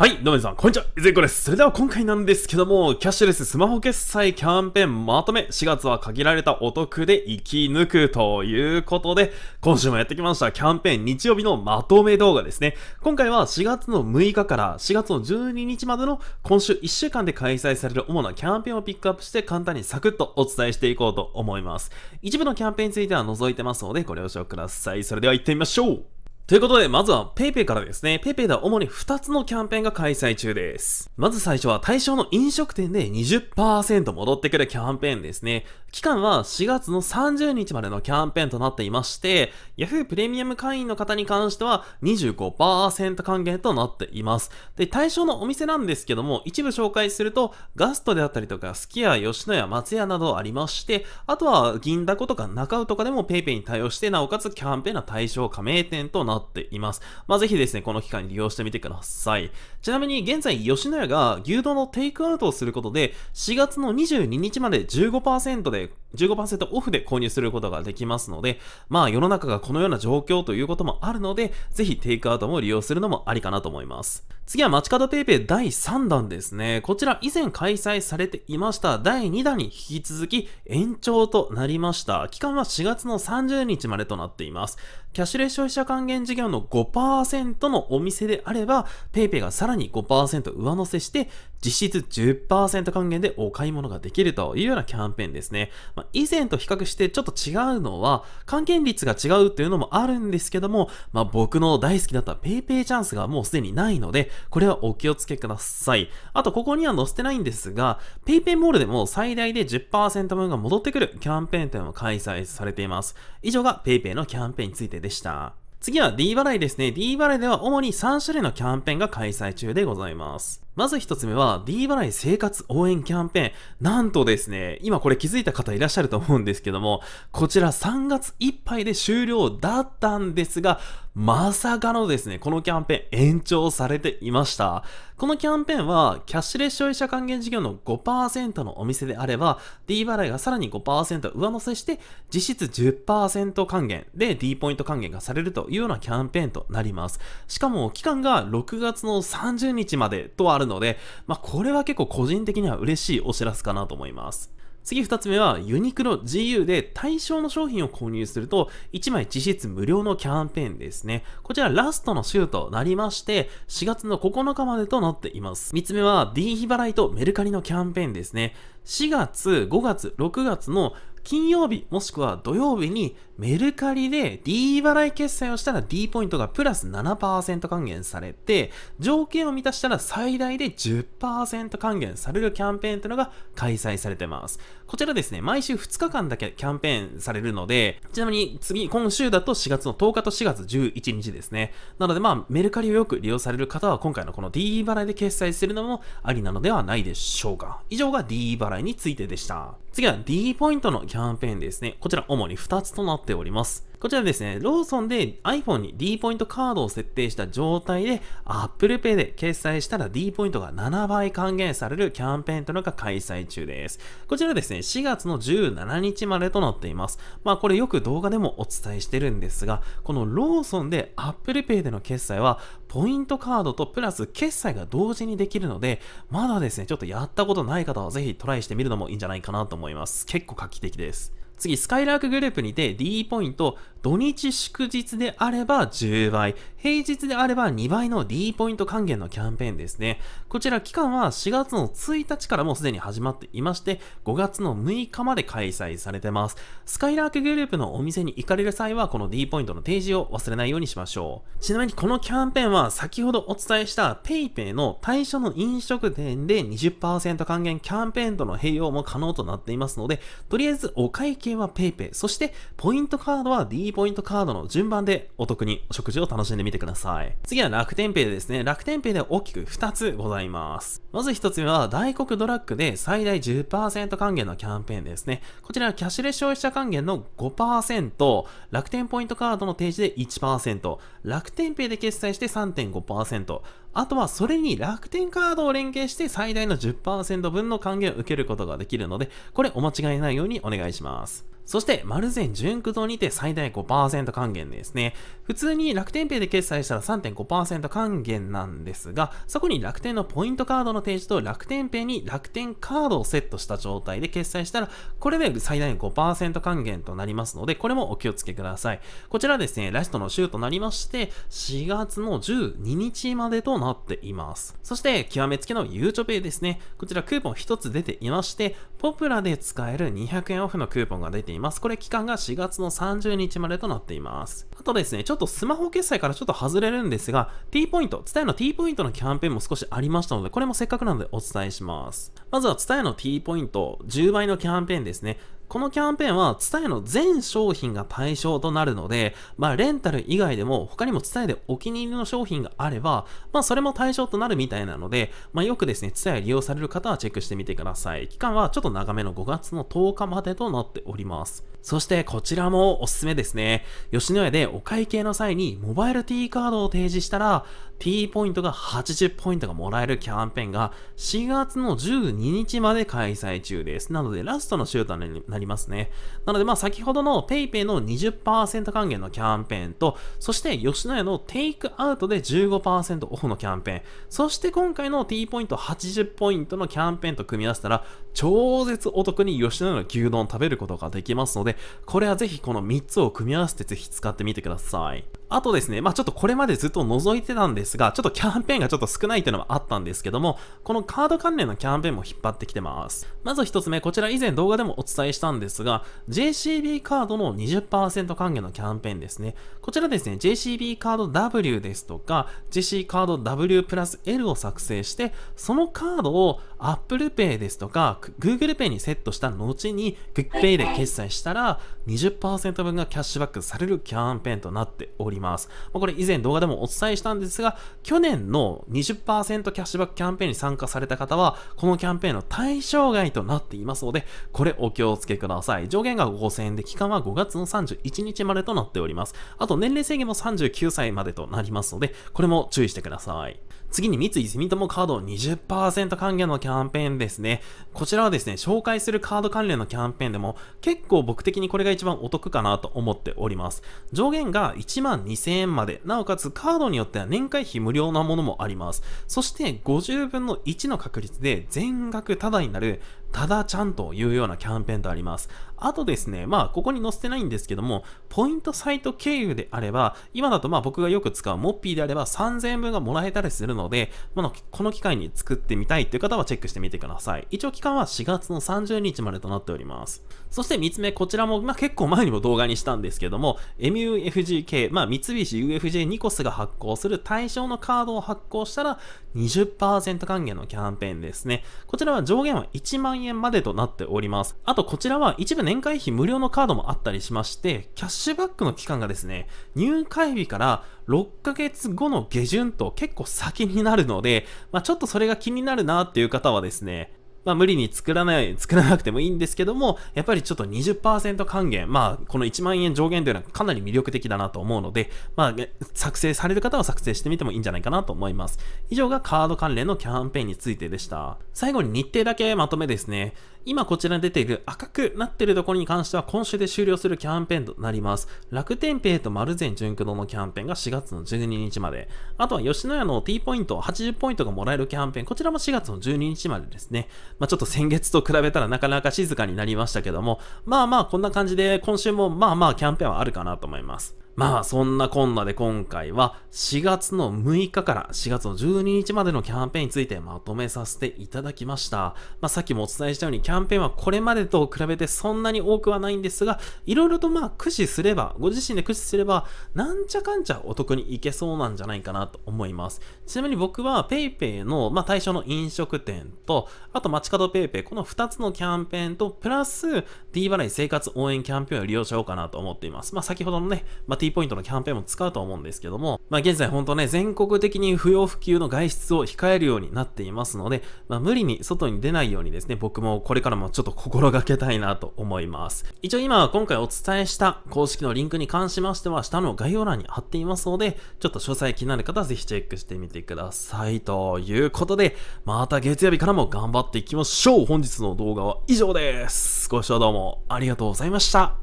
はい、どうも皆さん、こんにちは、いずれこです。それでは今回なんですけども、キャッシュレススマホ決済キャンペーンまとめ、4月は限られたお得で生き抜くということで、今週もやってきましたキャンペーン日曜日のまとめ動画ですね。今回は4月の6日から4月の12日までの今週1週間で開催される主なキャンペーンをピックアップして簡単にサクッとお伝えしていこうと思います。一部のキャンペーンについては除いてますのでご了承ください。それでは行ってみましょうということで、まずは PayPay からですね。PayPay では主に2つのキャンペーンが開催中です。まず最初は対象の飲食店で20%戻ってくるキャンペーンですね。期間は4月の30日までのキャンペーンとなっていまして、Yahoo プレミアム会員の方に関しては25%還元となっています。で、対象のお店なんですけども、一部紹介すると、ガストであったりとか、スキア、吉野家、松屋などありまして、あとは銀だことか中尾とかでも PayPay に対応して、なおかつキャンペーンの対象加盟店となっています。っています。まあ、ぜひですね、この期間に利用してみてください。ちなみに現在、吉野家が牛丼のテイクアウトをすることで、4月の22日まで15%で15%オフで購入することができますので、まあ世の中がこのような状況ということもあるので、ぜひテイクアウトも利用するのもありかなと思います。次は街角 PayPay 第3弾ですね。こちら以前開催されていました第2弾に引き続き延長となりました。期間は4月の30日までとなっています。キャッシュレス消費者還元事業の5%のお店であれば、PayPay がさらに5%上乗せして、実質10%還元でお買い物ができるというようなキャンペーンですね。まあ、以前と比較してちょっと違うのは、還元率が違うというのもあるんですけども、まあ、僕の大好きだった PayPay チャンスがもうすでにないので、これはお気をつけください。あと、ここには載せてないんですが、PayPay モールでも最大で10%分が戻ってくるキャンペーンというのも開催されています。以上が PayPay のキャンペーンについてでした。次は D 払いですね。D 払いでは主に3種類のキャンペーンが開催中でございます。まず一つ目は D 払い生活応援キャンペーン。なんとですね、今これ気づいた方いらっしゃると思うんですけども、こちら3月いっぱいで終了だったんですが、まさかのですね、このキャンペーン延長されていました。このキャンペーンは、キャッシュレス消費者還元事業の5%のお店であれば、D 払いがさらに5%上乗せして、実質10%還元で D ポイント還元がされるというようなキャンペーンとなります。しかも、期間が6月の30日までとあるので、まあ、これは結構個人的には嬉しいお知らせかなと思います。次2つ目は、ユニクロ GU で対象の商品を購入すると、1枚実質無料のキャンペーンですね。こちらラストの週となりまして、4月の9日までとなっています。3つ目は、D 非払いとメルカリのキャンペーンですね。4月、5月、6月の金曜日もしくは土曜日にメルカリで D 払い決済をしたら D ポイントがプラス7%還元されて、条件を満たしたら最大で10%還元されるキャンペーンというのが開催されてます。こちらですね、毎週2日間だけキャンペーンされるので、ちなみに次、今週だと4月の10日と4月11日ですね。なのでまあ、メルカリをよく利用される方は今回のこの D 払いで決済するのもありなのではないでしょうか。以上が D 払いについてでした。次は D ポイントのキャンペーンですね。こちら主に2つとなってております。こちらですね、ローソンで iPhone に D ポイントカードを設定した状態で Apple Pay で決済したら D ポイントが7倍還元されるキャンペーンというのが開催中です。こちらですね、4月の17日までとなっています。まあこれよく動画でもお伝えしてるんですが、このローソンで Apple Pay での決済はポイントカードとプラス決済が同時にできるので、まだですね、ちょっとやったことない方はぜひトライしてみるのもいいんじゃないかなと思います。結構画期的です。次、スカイラークグループにて D ポイント、土日祝日であれば10倍、平日であれば2倍の D ポイント還元のキャンペーンですね。こちら期間は4月の1日からもうすでに始まっていまして、5月の6日まで開催されてます。スカイラークグループのお店に行かれる際は、この D ポイントの提示を忘れないようにしましょう。ちなみにこのキャンペーンは先ほどお伝えした PayPay の対象の飲食店で20%還元キャンペーンとの併用も可能となっていますので、とりあえずお会計金は PayPay、そしてポイントカードは D ポイントカードの順番でお得にお食事を楽しんでみてください。次は楽天ペイ y ですね。楽天ペイで大きく2つございます。まず1つ目は、大黒ドラッグで最大10%還元のキャンペーンですね。こちらはキャッシュレス消費者還元の5%、楽天ポイントカードの提示で1%、楽天ペイで決済して3.5%、あとはそれに楽天カードを連携して最大の10%分の還元を受けることができるので、これお間違いないようにお願いします。そして、丸善純駆動にて最大5%還元ですね。普通に楽天ペイで決済したら3.5%還元なんですが、そこに楽天のポイントカードの提示と楽天ペイに楽天カードをセットした状態で決済したら、これで最大5%還元となりますので、これもお気をつけください。こちらですね、ラストの週となりまして、4月の12日までとなっています。そして、極めつけのゆうちょペイですね。こちらクーポン1つ出ていまして、ポプラで使える200円オフのクーポンが出ています。います。これ期間が4月の30日までとなっています。あとですね、ちょっとスマホ決済からちょっと外れるんですが、T ポイント、y えの T ポイントのキャンペーンも少しありましたので、これもせっかくなのでお伝えします。まずは y えの T ポイント、10倍のキャンペーンですね。このキャンペーンは、ツタヤの全商品が対象となるので、まあ、レンタル以外でも、他にもツタヤでお気に入りの商品があれば、まあ、それも対象となるみたいなので、まあ、よくですね、ツタヤ利用される方はチェックしてみてください。期間はちょっと長めの5月の10日までとなっております。そしてこちらもおすすめですね。吉野家でお会計の際にモバイル T カードを提示したら T ポイントが80ポイントがもらえるキャンペーンが4月の12日まで開催中です。なのでラストの週となりますね。なのでまあ先ほどの PayPay の20%還元のキャンペーンとそして吉野家のテイクアウトで15%オフのキャンペーンそして今回の T ポイント80ポイントのキャンペーンと組み合わせたら超絶お得に吉野家の牛丼を食べることができますのでで、これはぜひこの3つを組み合わせてぜひ使ってみてください。あとですね、まあちょっとこれまでずっと覗いてたんですが、ちょっとキャンペーンがちょっと少ないというのもあったんですけども、このカード関連のキャンペーンも引っ張ってきてます。まず一つ目、こちら以前動画でもお伝えしたんですが、JCB カードの20%還元のキャンペーンですね。こちらですね、JCB カード W ですとか、JC カード W プラス L を作成して、そのカードを Apple Pay ですとか、Google Pay にセットした後に、GoodPay で決済したら20、20%分がキャッシュバックされるキャンペーンとなっております。ます。まあ、これ以前動画でもお伝えしたんですが、去年の20%キャッシュバックキャンペーンに参加された方は、このキャンペーンの対象外となっていますので、これお気をつけください。上限が5000円で、期間は5月の31日までとなっております。あと年齢制限も39歳までとなりますので、これも注意してください。次に三井住友カード20%還元のキャンペーンですね。こちらはですね、紹介するカード関連のキャンペーンでも結構僕的にこれが一番お得かなと思っております。上限が1万2000円まで、なおかつカードによっては年会費無料なものもあります。そして50分の1の確率で全額タダになるただちゃんというようなキャンペーンとあります。あとですね、まあ、ここに載せてないんですけども、ポイントサイト経由であれば、今だとまあ僕がよく使うモッピーであれば3000円分がもらえたりするので、まあ、この機会に作ってみたいという方はチェックしてみてください。一応期間は4月の30日までとなっております。そして3つ目、こちらも、まあ、結構前にも動画にしたんですけども、MUFGK、まあ、三菱 UFJ ニコスが発行する対象のカードを発行したら20%還元のキャンペーンですね。こちらは上限は1万円円までとなっております。あとこちらは一部年会費無料のカードもあったりしまして、キャッシュバックの期間がですね、入会日から6ヶ月後の下旬と結構先になるので、まあ、ちょっとそれが気になるなっていう方はですね、まあ無理に作らない、作らなくてもいいんですけども、やっぱりちょっと20%還元、まあこの1万円上限というのはかなり魅力的だなと思うので、まあ、ね、作成される方は作成してみてもいいんじゃないかなと思います。以上がカード関連のキャンペーンについてでした。最後に日程だけまとめですね。今こちらに出ている赤くなっているところに関しては今週で終了するキャンペーンとなります。楽天ペイと丸善純駆動のキャンペーンが4月の12日まで。あとは吉野家の T ポイント80ポイントがもらえるキャンペーン、こちらも4月の12日までですね。まあ、ちょっと先月と比べたらなかなか静かになりましたけども、まあまあこんな感じで今週もまあまあキャンペーンはあるかなと思います。まあそんなこんなで今回は4月の6日から4月の12日までのキャンペーンについてまとめさせていただきました。まあさっきもお伝えしたようにキャンペーンはこれまでと比べてそんなに多くはないんですが、いろいろとまあ駆使すれば、ご自身で駆使すれば、なんちゃかんちゃお得にいけそうなんじゃないかなと思います。ちなみに僕は PayPay のまあ対象の飲食店と、あと街角 PayPay この2つのキャンペーンと、プラス D 払い生活応援キャンペーンを利用しようかなと思っています。まあ先ほどのね、まあ T ポイントのキャンペーンも使うと思うんですけども、まあ現在本当ね、全国的に不要不急の外出を控えるようになっていますので、まあ無理に外に出ないようにですね、僕もこれからもちょっと心がけたいなと思います。一応今は今回お伝えした公式のリンクに関しましては、下の概要欄に貼っていますので、ちょっと詳細気になる方はぜひチェックしてみてください。ということで、また月曜日からも頑張っていきましょう本日の動画は以上ですご視聴どうもありがとうございました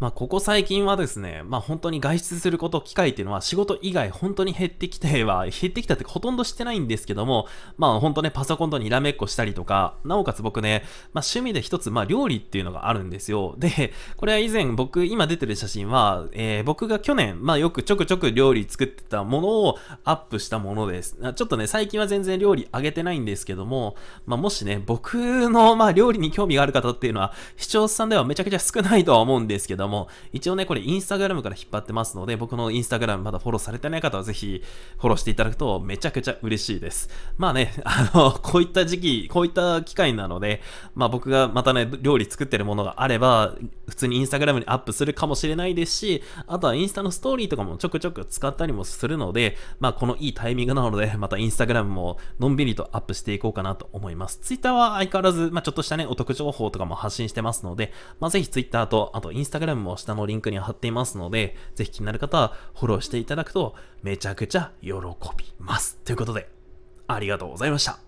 まあ、ここ最近はですね、まあ、本当に外出すること、機会っていうのは仕事以外本当に減ってきては、減ってきたってほとんどしてないんですけども、まあ、本当ね、パソコンとにらめっこしたりとか、なおかつ僕ね、まあ、趣味で一つ、まあ、料理っていうのがあるんですよ。で、これは以前僕、今出てる写真は、えー、僕が去年、まあ、よくちょくちょく料理作ってたものをアップしたものです。ちょっとね、最近は全然料理あげてないんですけども、まあ、もしね、僕の、まあ、料理に興味がある方っていうのは、視聴者さんではめちゃくちゃ少ないとは思うんですけども、も、一応ね、これインスタグラムから引っ張ってますので、僕のインスタグラムまだフォローされてない方はぜひフォローしていただくとめちゃくちゃ嬉しいです。まあね、あの、こういった時期、こういった機会なので、まあ僕がまたね、料理作ってるものがあれば、普通にインスタグラムにアップするかもしれないですし、あとはインスタのストーリーとかもちょくちょく使ったりもするので、まあこのいいタイミングなので、またインスタグラムものんびりとアップしていこうかなと思います。ツイッターは相変わらず、まあちょっとしたね、お得情報とかも発信してますので、まあぜひツイッターと、あとインスタグラムも下のリンクに貼っていますので、ぜひ気になる方はフォローしていただくとめちゃくちゃ喜びます。ということで、ありがとうございました。